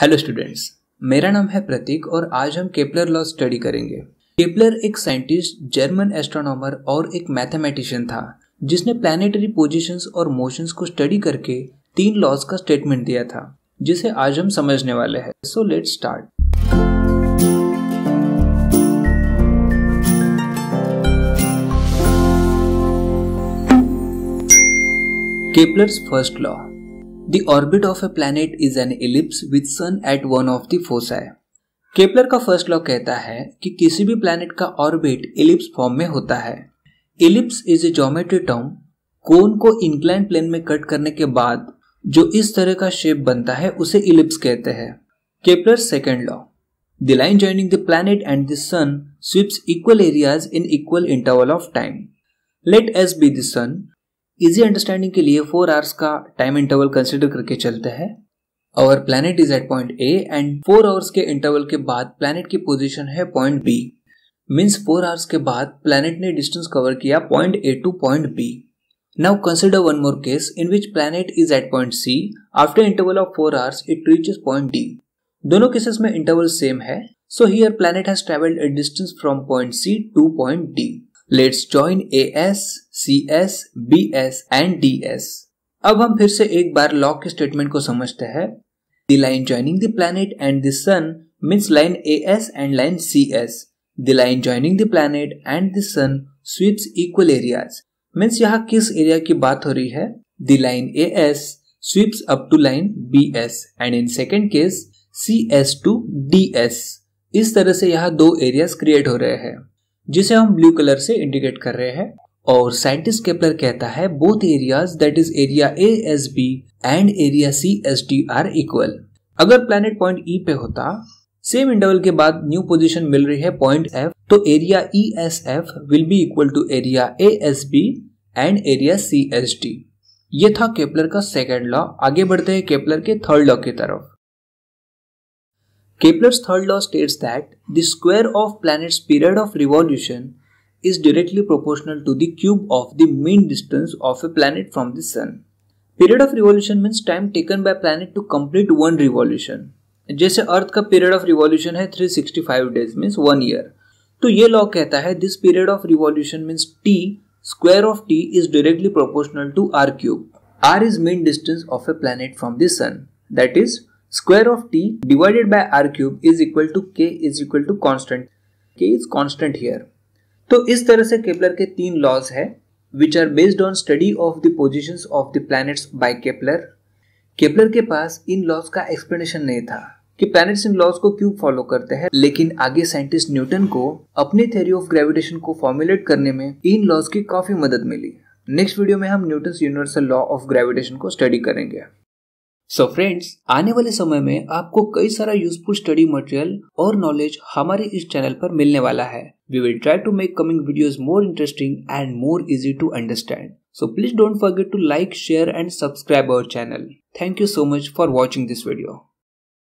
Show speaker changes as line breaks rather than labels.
Hello students मेरा नाम है प्रतीक और आज हम केपलर लॉ स्टडी करेंगे केपलर एक साइंटिस्ट जर्मन एस्ट्रोनॉमर और एक मैथमेटिशियन था जिसने प्लानिटरी पोजीशंस और मोशंस को स्टडी करके तीन लॉज का स्टेटमेंट दिया था जिसे आज हम समझने वाले हैं so let start Kepler first law The orbit of a planet is an ellipse with sun at one of the foci. Kepler का फर्स्ट लॉ कहता है कि किसी भी प्लैनेट का ऑर्बिट इलिप्स फॉर्म में होता है ellipse is a geometry term cone को इंक्लाइन प्लेन में कट करने के बाद जो इस तरह का शेप बनता है उसे इलिप्स कहते हैं Kepler second law the line joining the planet and the sun sweeps equal areas in equal interval of time let S be the sun easy understanding के लिए फोर आवर्स का टाइम इंटरवल कंसिडर करके चलते हैं और planet is at point A and four hours के interval के बाद प्लानिट की पोजिशन है point B means four hours के बाद प्लानिट ने डिस्टेंस कवर किया point A to point B Now consider one more case in which planet is at point C. After interval of 4 hours, it reaches point D दोनों cases में interval same है so here planet has travelled a distance from point C to point D let's join A S C S B S and D S अब हम फिर से एक बार lock के statement को समझते हैं the line joining the planet and the sun means line A S and line C S the line joining the planet and the sun sweeps equal areas means यहाँ किस एरिया की बात हो रही है the line A S up to line B S and in second case C S to D S इस तरह से यहाँ दो एरियाज क्रिएट हो रहे हैं जिसे हम ब्लू कलर से इंडिकेट कर रहे हैं और साइंटिस्ट केपलर कहता है both areas that is area A S B and area C S D are equal अगर प्लेनेट पॉइंट ई पे होता सेम इंटरवल के बाद न्यू पोजीशन मिल रही है पॉइंट एफ तो area E S F will be equal to area A S B and area C S D ये था केपलर का सेकेंड लॉ आगे बढ़ते हैं केपलर के थर्ड लॉ की तरफ Kepler's third law states that the square of planet's period of revolution is directly proportional to the cube of the mean distance of a planet from the sun. Period of revolution means time taken by planet to complete one revolution. जैसे अर्थ का period of revolution है 365 days means one year. तो ये law कहता है this period of revolution means T square of T is directly proportional to R cube R is mean distance of a planet from the sun that is Square of t divided by r cube is equal to k is equal to constant. k is constant here. तो इस तरह से Kepler के तीन laws है which are based on study of the position of the planets by Kepler Kepler के पास in laws का एक्सप्लेनेशन नहीं था कि प्लैनेट्स इन लॉज को क्यों फॉलो करते हैं लेकिन आगे साइंटिस्ट न्यूटन को अपने थ्योरी ऑफ ग्रेविटेशन को फॉर्मुलेट करने में इन लॉज की काफी मदद मिली नेक्स्ट वीडियो में हम Newton universal law of gravitation को स्टडी करेंगे सो so फ्रेंड्स आने वाले समय में आपको कई सारा यूजफुल स्टडी मटेरियल और नॉलेज हमारे इस चैनल पर मिलने वाला है we will try to make coming videos more interesting and more easy to understand so please don't forget to like share and subscribe our channel thank you so much for watching this video